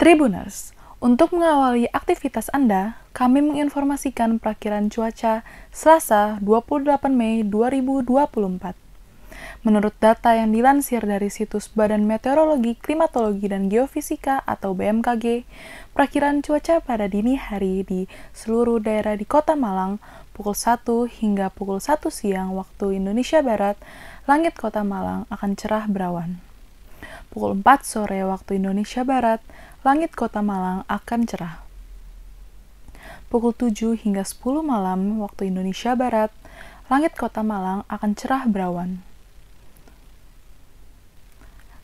Tribuners, untuk mengawali aktivitas Anda, kami menginformasikan perakiran cuaca Selasa 28 Mei 2024. Menurut data yang dilansir dari situs Badan Meteorologi, Klimatologi, dan Geofisika atau BMKG, perakiran cuaca pada dini hari di seluruh daerah di kota Malang pukul 1 hingga pukul 1 siang waktu Indonesia Barat, langit kota Malang akan cerah berawan. Pukul 4 sore waktu Indonesia Barat, langit kota Malang akan cerah. Pukul 7 hingga 10 malam waktu Indonesia Barat, langit kota Malang akan cerah berawan.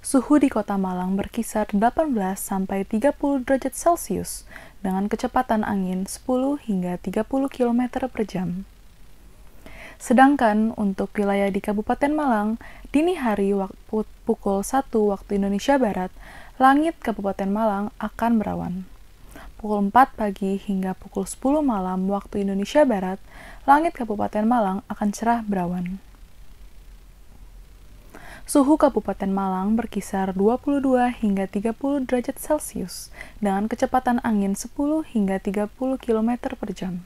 Suhu di kota Malang berkisar 18 sampai 30 derajat Celcius dengan kecepatan angin 10 hingga 30 km per jam. Sedangkan untuk wilayah di Kabupaten Malang, dini hari waktu pukul 1 waktu Indonesia Barat, langit Kabupaten Malang akan berawan. Pukul 4 pagi hingga pukul 10 malam waktu Indonesia Barat, langit Kabupaten Malang akan cerah berawan. Suhu Kabupaten Malang berkisar 22 hingga 30 derajat Celcius dengan kecepatan angin 10 hingga 30 km per jam.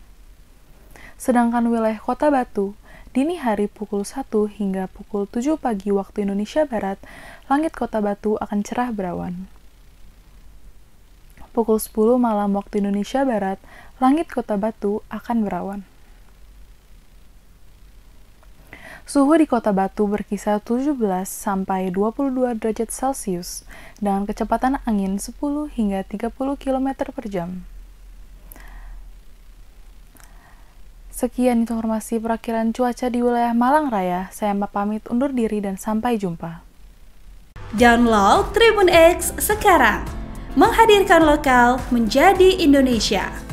Sedangkan wilayah kota Batu dini hari pukul 1 hingga pukul 7 pagi waktu Indonesia Barat, langit kota Batu akan cerah berawan. Pukul 10 malam waktu Indonesia Barat, langit kota Batu akan berawan. Suhu di kota Batu berkisar 17 sampai 22 derajat Celcius dengan kecepatan angin 10 hingga 30 km per jam. Sekian informasi perakhiran cuaca di wilayah Malang Raya. Saya Mbak pamit undur diri dan sampai jumpa. Download Tribun X sekarang. Menghadirkan lokal menjadi Indonesia.